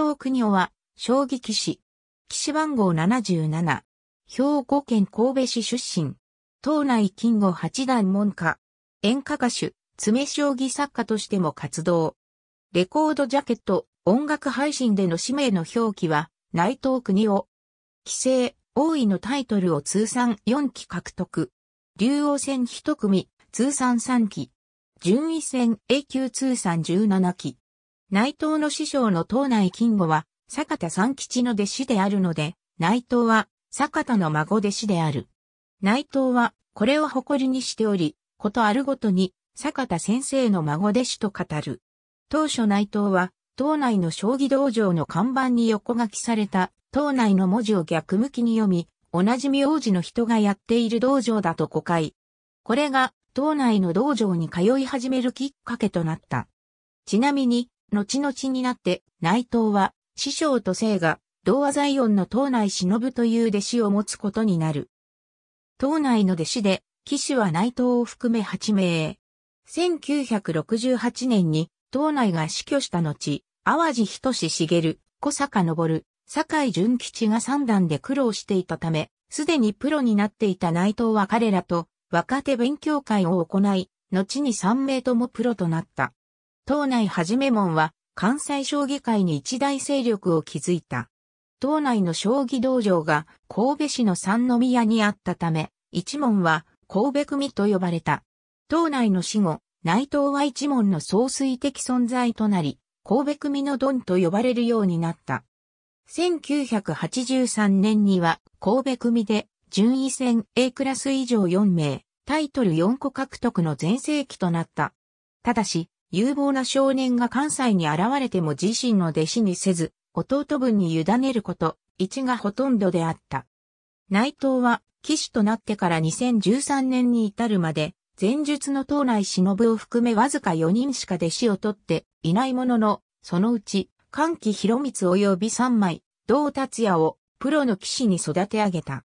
藤国夫は、将棋騎士。騎士番号77。兵庫県神戸市出身。党内金吾八段門下。演歌歌手、詰将棋作家としても活動。レコードジャケット、音楽配信での氏名の表記は、内藤国夫。棋聖、王位のタイトルを通算4期獲得。竜王戦1組、通算3期。順位戦 A 級通算17期。内藤の師匠の東内金吾は、坂田三吉の弟子であるので、内藤は、坂田の孫弟子である。内藤は、これを誇りにしており、ことあるごとに、坂田先生の孫弟子と語る。当初内藤は、東内の将棋道場の看板に横書きされた、東内の文字を逆向きに読み、同じ名字の人がやっている道場だと誤解。これが、東内の道場に通い始めるきっかけとなった。ちなみに、後々になって内藤は師匠と生が童話財音の東内忍という弟子を持つことになる。東内の弟子で、騎士は内藤を含め8名。1968年に東内が死去した後、淡路仁志茂、小坂昇、坂井純吉が三段で苦労していたため、すでにプロになっていた内藤は彼らと若手勉強会を行い、後に3名ともプロとなった。党内はじめ門は関西将棋界に一大勢力を築いた。党内の将棋道場が神戸市の三宮にあったため、一門は神戸組と呼ばれた。党内の死後、内藤は一門の総帥的存在となり、神戸組のドンと呼ばれるようになった。1983年には神戸組で順位戦 A クラス以上4名、タイトル4個獲得の全盛期となった。ただし、有望な少年が関西に現れても自身の弟子にせず、弟分に委ねること、一がほとんどであった。内藤は、騎手となってから2013年に至るまで、前述の党内忍を含めわずか4人しか弟子を取っていないものの、そのうち、歓喜広光及び3枚、道達也をプロの騎士に育て上げた。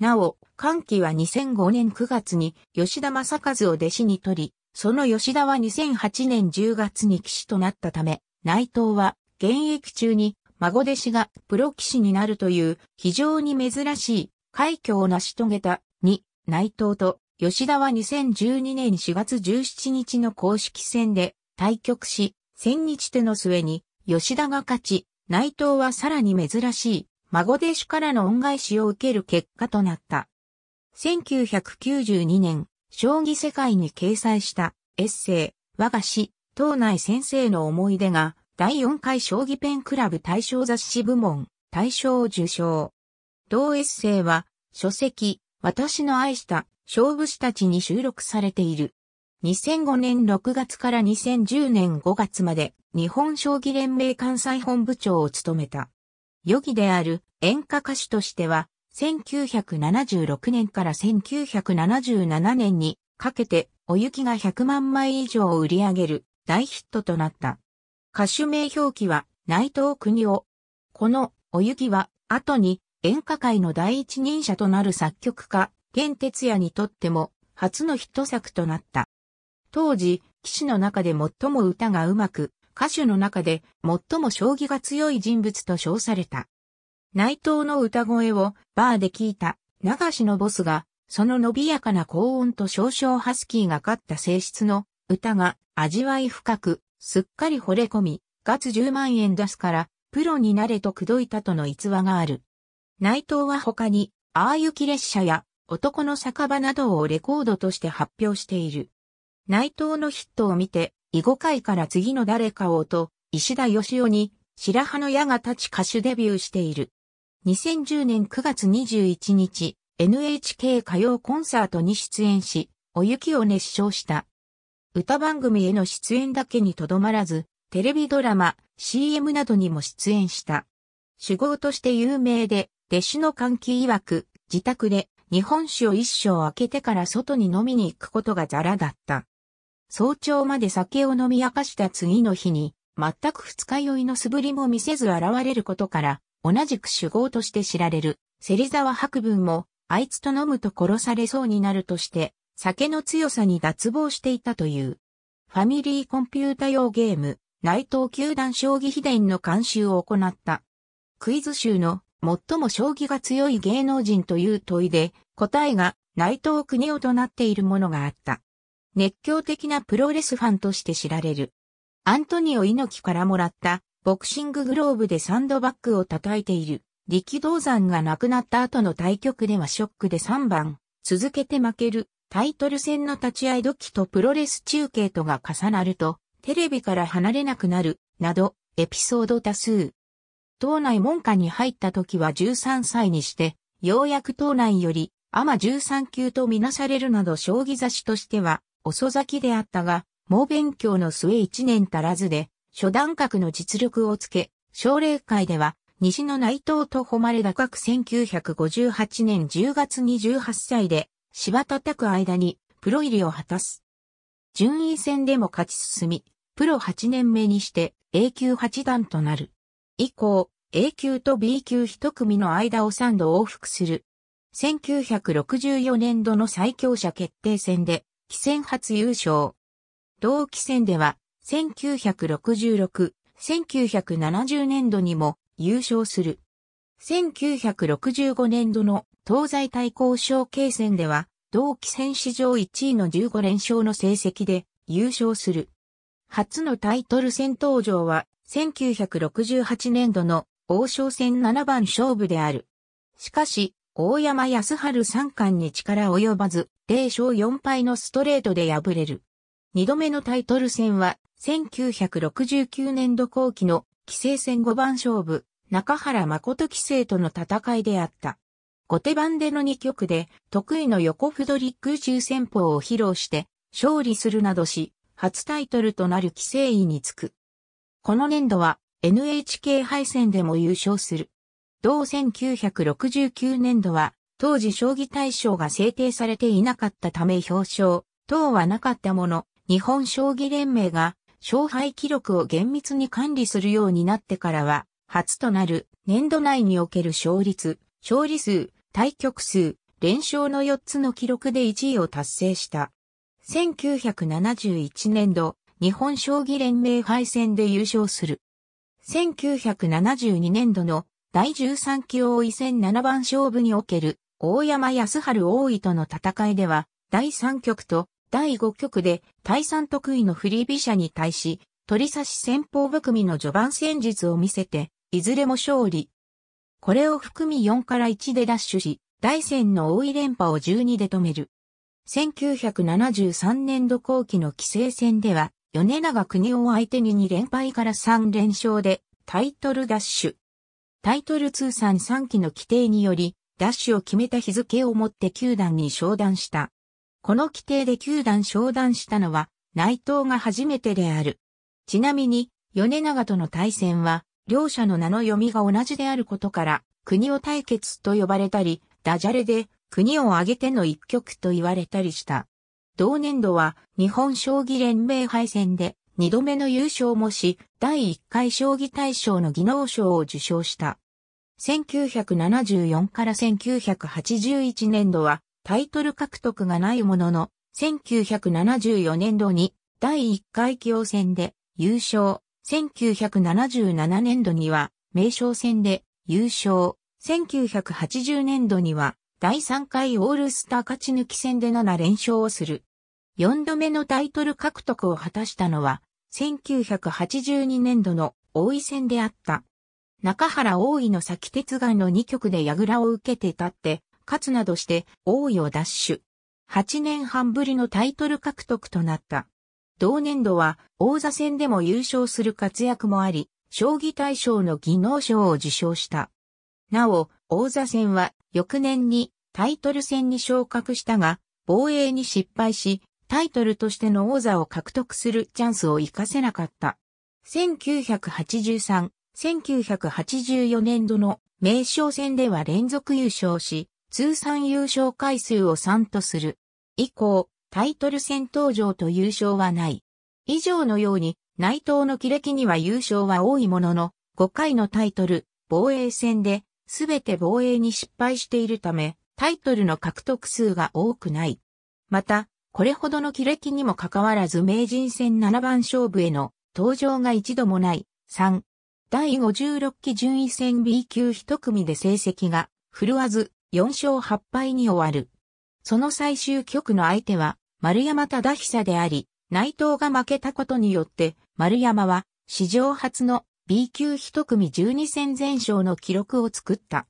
なお、歓喜は2005年9月に吉田正和を弟子に取り、その吉田は2008年10月に騎士となったため、内藤は現役中に孫弟子がプロ騎士になるという非常に珍しい快挙を成し遂げた2、内藤と吉田は2012年4月17日の公式戦で対局し、千日手の末に吉田が勝ち、内藤はさらに珍しい孫弟子からの恩返しを受ける結果となった。1992年、将棋世界に掲載したエッセイ、我が師、東内先生の思い出が、第4回将棋ペンクラブ大賞雑誌部門、大賞を受賞。同エッセイは、書籍、私の愛した勝負師たちに収録されている。2005年6月から2010年5月まで、日本将棋連盟関西本部長を務めた。予儀である演歌歌手としては、1976年から1977年にかけておゆきが100万枚以上を売り上げる大ヒットとなった。歌手名表記は内藤国夫。このおゆきは後に演歌界の第一人者となる作曲家、玄哲也にとっても初のヒット作となった。当時、騎士の中で最も歌がうまく、歌手の中で最も将棋が強い人物と称された。内藤の歌声をバーで聞いた流しのボスが、その伸びやかな高音と少々ハスキーが勝った性質の歌が味わい深く、すっかり惚れ込み、月10万円出すから、プロになれと口説いたとの逸話がある。内藤は他に、ああ雪列車や男の酒場などをレコードとして発表している。内藤のヒットを見て、囲碁界から次の誰かをと、石田義雄に、白羽の矢が立ち歌手デビューしている。2010年9月21日、NHK 歌謡コンサートに出演し、お雪を熱唱した。歌番組への出演だけにとどまらず、テレビドラマ、CM などにも出演した。主語として有名で、弟子の歓喜曰く、自宅で日本酒を一生開けてから外に飲みに行くことがザラだった。早朝まで酒を飲み明かした次の日に、全く二日酔いの素振りも見せず現れることから、同じく主語として知られる、芹沢白文も、あいつと飲むと殺されそうになるとして、酒の強さに脱帽していたという。ファミリーコンピュータ用ゲーム、内藤球団将棋秘伝の監修を行った。クイズ集の最も将棋が強い芸能人という問いで、答えが内藤国夫となっているものがあった。熱狂的なプロレスファンとして知られる。アントニオ猪木からもらったボクシンググローブでサンドバッグを叩いている。力道山が亡くなった後の対局ではショックで3番、続けて負ける、タイトル戦の立ち合い時とプロレス中継とが重なると、テレビから離れなくなる、など、エピソード多数。党内門下に入った時は13歳にして、ようやく党内より、アマ13級とみなされるなど将棋雑しとしては、遅咲きであったが、猛勉強の末1年足らずで、初段格の実力をつけ、奨励会では、西の内藤と誉れ高く1958年10月に18歳で、芝叩く間に、プロ入りを果たす。順位戦でも勝ち進み、プロ8年目にして A 級8段となる。以降、A 級と B 級一組の間を3度往復する。1964年度の最強者決定戦で、棋戦初優勝。同期戦では、1966、1970年度にも優勝する。1965年度の東西対抗賞経戦では、同期戦史上1位の15連勝の成績で優勝する。初のタイトル戦登場は、1968年度の王将戦7番勝負である。しかし、大山康春三冠に力及ばず、0勝4敗のストレートで敗れる。二度目のタイトル戦は、1969年度後期の棋聖戦五番勝負、中原誠棋聖との戦いであった。後手番での2局で、得意の横フドリック宇宙戦法を披露して、勝利するなどし、初タイトルとなる棋聖位につく。この年度は、NHK 杯戦でも優勝する。同1969年度は、当時将棋大賞が制定されていなかったため表彰、等はなかったもの、日本将棋連盟が勝敗記録を厳密に管理するようになってからは、初となる年度内における勝率、勝利数、対局数、連勝の4つの記録で1位を達成した。1971年度、日本将棋連盟敗戦で優勝する。1972年度の第13期王位戦7番勝負における大山康春王位との戦いでは、第3局と第5局で、対三得意の振り飛車に対し、取り差し先方含みの序盤戦術を見せて、いずれも勝利。これを含み4から1でダッシュし、大戦の大い連覇を12で止める。1973年度後期の棋聖戦では、米長国を相手に2連敗から3連勝で、タイトルダッシュ。タイトル通算3期の規定により、ダッシュを決めた日付をもって球団に昇段した。この規定で球団商談したのは内藤が初めてである。ちなみに、米長との対戦は、両者の名の読みが同じであることから、国を対決と呼ばれたり、ダジャレで国を挙げての一曲と言われたりした。同年度は日本将棋連盟敗戦で二度目の優勝もし、第一回将棋大賞の技能賞を受賞した。1974から1981年度はタイトル獲得がないものの、1974年度に第1回棋王戦で優勝、1977年度には名称戦で優勝、1980年度には第3回オールスター勝ち抜き戦で7連勝をする。4度目のタイトル獲得を果たしたのは、1982年度の王位戦であった。中原王位の先鉄眼の2局で矢倉を受けて立って、勝つなどして王位を奪取。8年半ぶりのタイトル獲得となった。同年度は王座戦でも優勝する活躍もあり、将棋大賞の技能賞を受賞した。なお、王座戦は翌年にタイトル戦に昇格したが、防衛に失敗し、タイトルとしての王座を獲得するチャンスを活かせなかった。1983、1984年度の名称戦では連続優勝し、通算優勝回数を3とする。以降、タイトル戦登場と優勝はない。以上のように、内藤の記歴には優勝は多いものの、5回のタイトル、防衛戦で、すべて防衛に失敗しているため、タイトルの獲得数が多くない。また、これほどの記歴にもかかわらず名人戦7番勝負への登場が一度もない。3。第56期順位戦 B 級一組で成績が振るわず、4勝8敗に終わる。その最終局の相手は丸山忠久であり、内藤が負けたことによって丸山は史上初の B 級一組12戦全勝の記録を作った。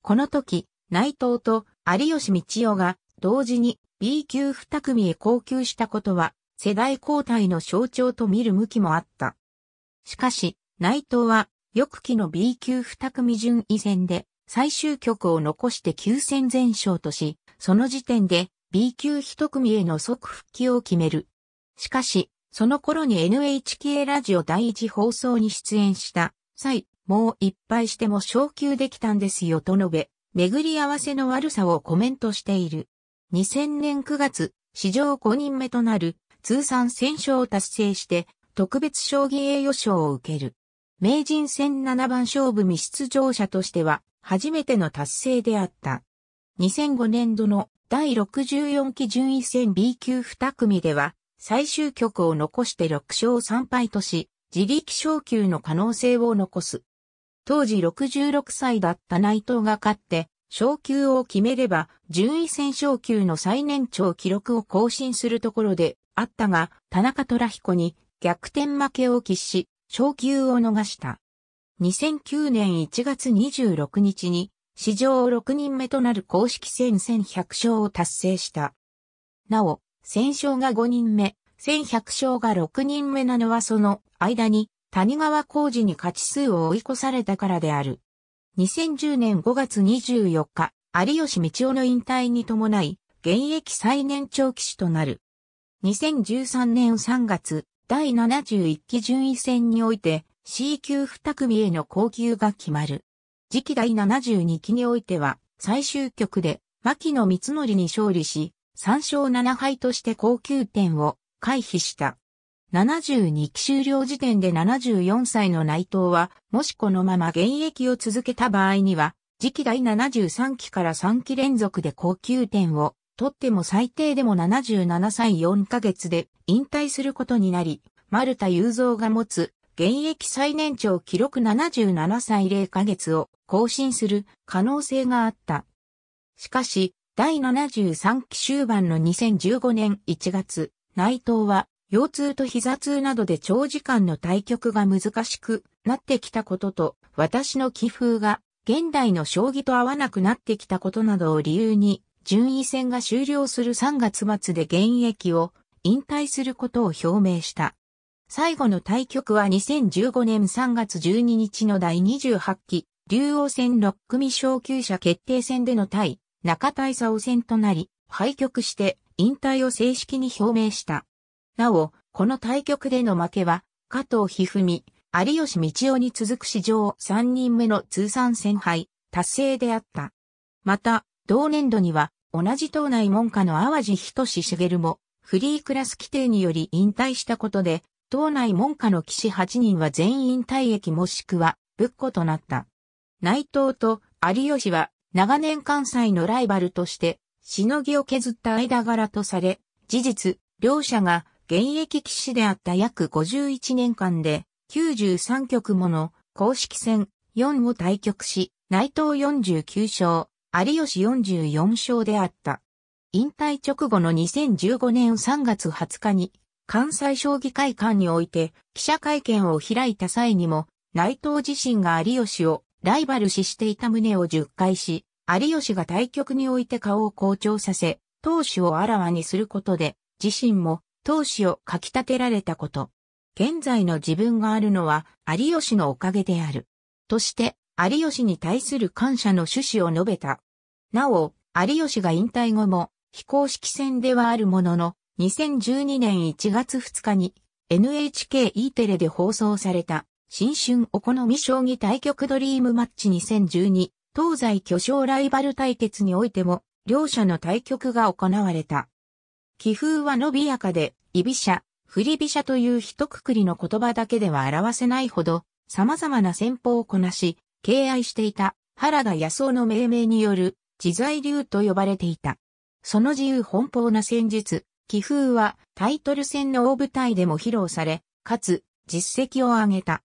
この時、内藤と有吉道夫が同時に B 級二組へ降級したことは世代交代の象徴と見る向きもあった。しかし、内藤は翌期の B 級二組順位戦で最終局を残して9戦全勝とし、その時点で B 級一組への即復帰を決める。しかし、その頃に NHK ラジオ第一放送に出演した際、もう一敗しても昇級できたんですよと述べ、巡り合わせの悪さをコメントしている。2000年9月、史上5人目となる通算戦勝を達成して特別将棋栄誉賞を受ける。名人戦7番勝負未出場者としては初めての達成であった。2005年度の第64期順位戦 B 級2組では、最終局を残して6勝3敗とし、自力昇級の可能性を残す。当時66歳だった内藤が勝って、昇級を決めれば、順位戦昇級の最年長記録を更新するところであったが、田中虎彦に逆転負けを喫し、昇級を逃した。2009年1月26日に史上6人目となる公式戦1100勝を達成した。なお、戦勝が5人目、1100勝が6人目なのはその間に谷川浩二に勝ち数を追い越されたからである。2010年5月24日、有吉道夫の引退に伴い、現役最年長騎手となる。2013年3月、第71期順位戦において、C 級二組への降級が決まる。次期第72期においては、最終局で、牧野光則に勝利し、3勝7敗として高級点を回避した。72期終了時点で74歳の内藤は、もしこのまま現役を続けた場合には、次期第73期から3期連続で高級点を取っても最低でも77歳4ヶ月で引退することになり、丸田雄三が持つ現役最年長記録77歳0ヶ月を更新する可能性があった。しかし、第73期終盤の2015年1月、内藤は腰痛と膝痛などで長時間の対局が難しくなってきたことと、私の気風が現代の将棋と合わなくなってきたことなどを理由に、順位戦が終了する3月末で現役を引退することを表明した。最後の対局は2015年3月12日の第28期、竜王戦6組昇級者決定戦での対、中大佐沢戦となり、敗局して引退を正式に表明した。なお、この対局での負けは、加藤一二三、有吉道夫に続く史上3人目の通算戦敗、達成であった。また、同年度には、同じ党内門下の淡路仁志茂も、フリークラス規定により引退したことで、党内門下の騎士8人は全員退役もしくは、仏庫となった。内藤と有吉は、長年関西のライバルとして、しのぎを削った間柄とされ、事実、両者が現役騎士であった約51年間で、93局もの公式戦4を対局し、内藤49勝、有吉44勝であった。引退直後の2015年3月20日に関西将棋会館において記者会見を開いた際にも、内藤自身が有吉をライバル視していた旨を10回し、有吉が対局において顔を好調させ、闘志をあらわにすることで、自身も闘志をかき立てられたこと。現在の自分があるのは有吉のおかげである。として、有吉に対する感謝の趣旨を述べた。なお、有吉が引退後も非公式戦ではあるものの、2012年1月2日に NHKE テレで放送された新春お好み将棋対局ドリームマッチ2012東西巨匠ライバル対決においても両者の対局が行われた。気風は伸びやかで、居飛車、振り飛車という一括りの言葉だけでは表せないほど、様々な戦法をこなし、敬愛していた原田康夫の命名による自在流と呼ばれていた。その自由奔放な戦術、気風はタイトル戦の大舞台でも披露され、かつ実績を上げた。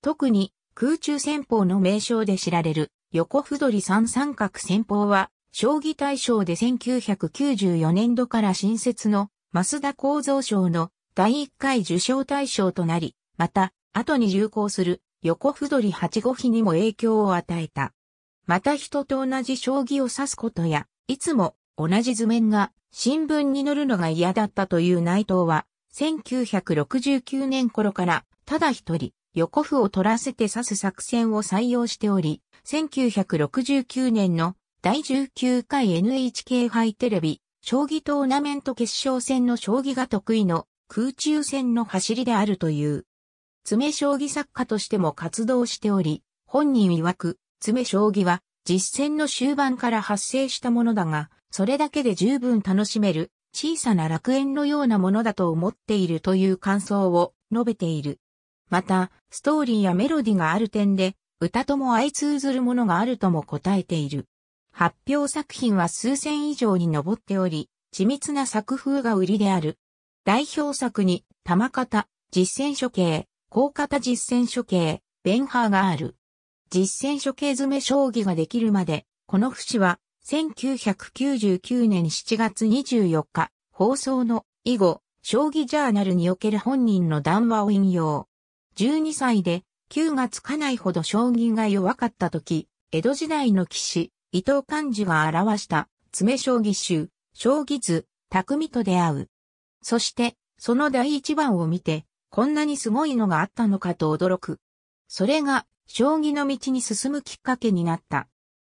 特に空中戦法の名称で知られる横歩取三三角戦法は、将棋大賞で1994年度から新設の増田構造賞の第1回受賞大賞となり、また、後に流行する横歩取八五比にも影響を与えた。また人と同じ将棋を指すことや、いつも同じ図面が新聞に載るのが嫌だったという内藤は、1969年頃から、ただ一人、横歩を取らせて刺す作戦を採用しており、1969年の第19回 NHK 杯テレビ、将棋トーナメント決勝戦の将棋が得意の空中戦の走りであるという。詰将棋作家としても活動しており、本人曰く、詰将棋は実戦の終盤から発生したものだが、それだけで十分楽しめる小さな楽園のようなものだと思っているという感想を述べている。また、ストーリーやメロディがある点で、歌とも相通ずるものがあるとも答えている。発表作品は数千以上に上っており、緻密な作風が売りである。代表作に、玉方、実践処刑、高方実践処刑、ベンハーがある。実践処刑詰め将棋ができるまで、この節は1999年7月24日、放送の以後、将棋ジャーナルにおける本人の談話を引用。12歳で、9がつかないほど将棋が弱かった時、江戸時代の騎士、伊藤漢字が表した、詰将棋集、将棋図、匠と出会う。そして、その第一番を見て、こんなにすごいのがあったのかと驚く。それが、将棋の道に進むきっかけになった。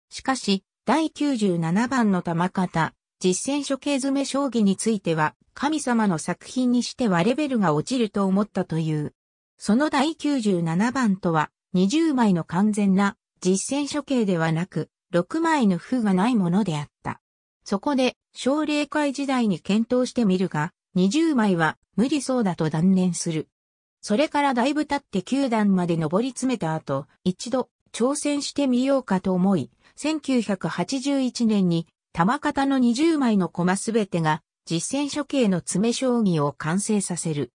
しかし、第97番の玉方、実践処刑詰め将棋については、神様の作品にしてはレベルが落ちると思ったという。その第97番とは、20枚の完全な実践処刑ではなく、6枚の負がないものであった。そこで、奨励会時代に検討してみるが、20枚は無理そうだと断念する。それからだいぶ経って9段まで上り詰めた後、一度挑戦してみようかと思い、1981年に、玉型の20枚のコマすべてが、実戦処刑の詰将棋を完成させる。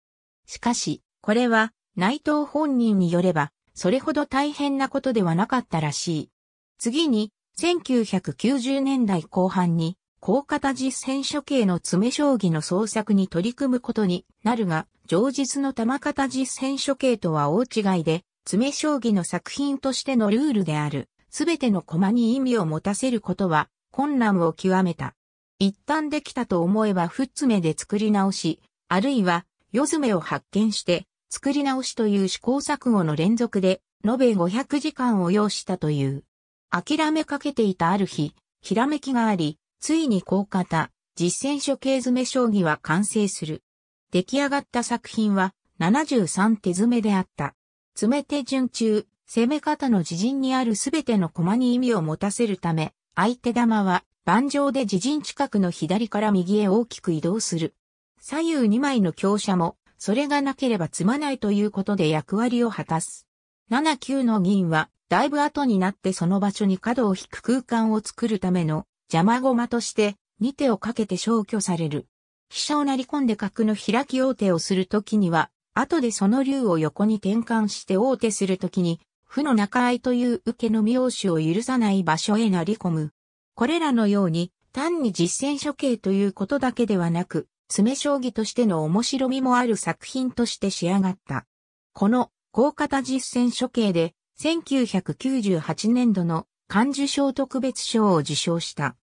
しかし、これは、内藤本人によれば、それほど大変なことではなかったらしい。次に、1990年代後半に、高型実戦処刑の詰将棋の創作に取り組むことになるが、上日の玉型実戦処刑とは大違いで、詰将棋の作品としてのルールである。すべての駒に意味を持たせることは困難を極めた。一旦できたと思えばふっツめで作り直し、あるいは夜詰を発見して作り直しという試行錯誤の連続で延べ500時間を要したという。諦めかけていたある日、ひらめきがあり、ついにこうた実践処刑詰将棋は完成する。出来上がった作品は73手詰めであった。詰め手順中、攻め方の自陣にあるすべての駒に意味を持たせるため、相手玉は盤上で自陣近くの左から右へ大きく移動する。左右2枚の強者も、それがなければ積まないということで役割を果たす。7、9の銀は、だいぶ後になってその場所に角を引く空間を作るための邪魔駒として、2手をかけて消去される。飛車を成り込んで角の開き王手をするときには、後でその竜を横に転換して王手するときに、負の仲合という受けの妙手を許さない場所へなり込む。これらのように、単に実践処刑ということだけではなく、詰将棋としての面白みもある作品として仕上がった。この、高型実践処刑で、1998年度の漢受賞特別賞を受賞した。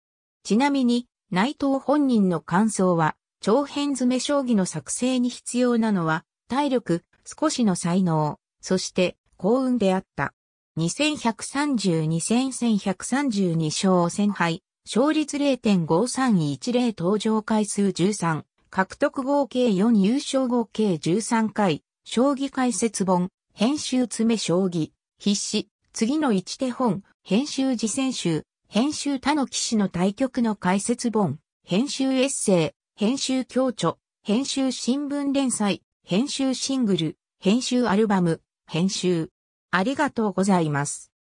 ちなみに、内藤本人の感想は、長編詰将棋の作成に必要なのは、体力、少しの才能、そして、幸運であった。2132-1132勝1000敗、勝率0.5310登場回数13、獲得合計4優勝合計13回、将棋解説本、編集詰め将棋、必死、次の一手本、編集次戦集、編集他の騎士の対局の解説本、編集エッセイ、編集共著、編集新聞連載、編集シングル、編集アルバム、編集。ありがとうございます。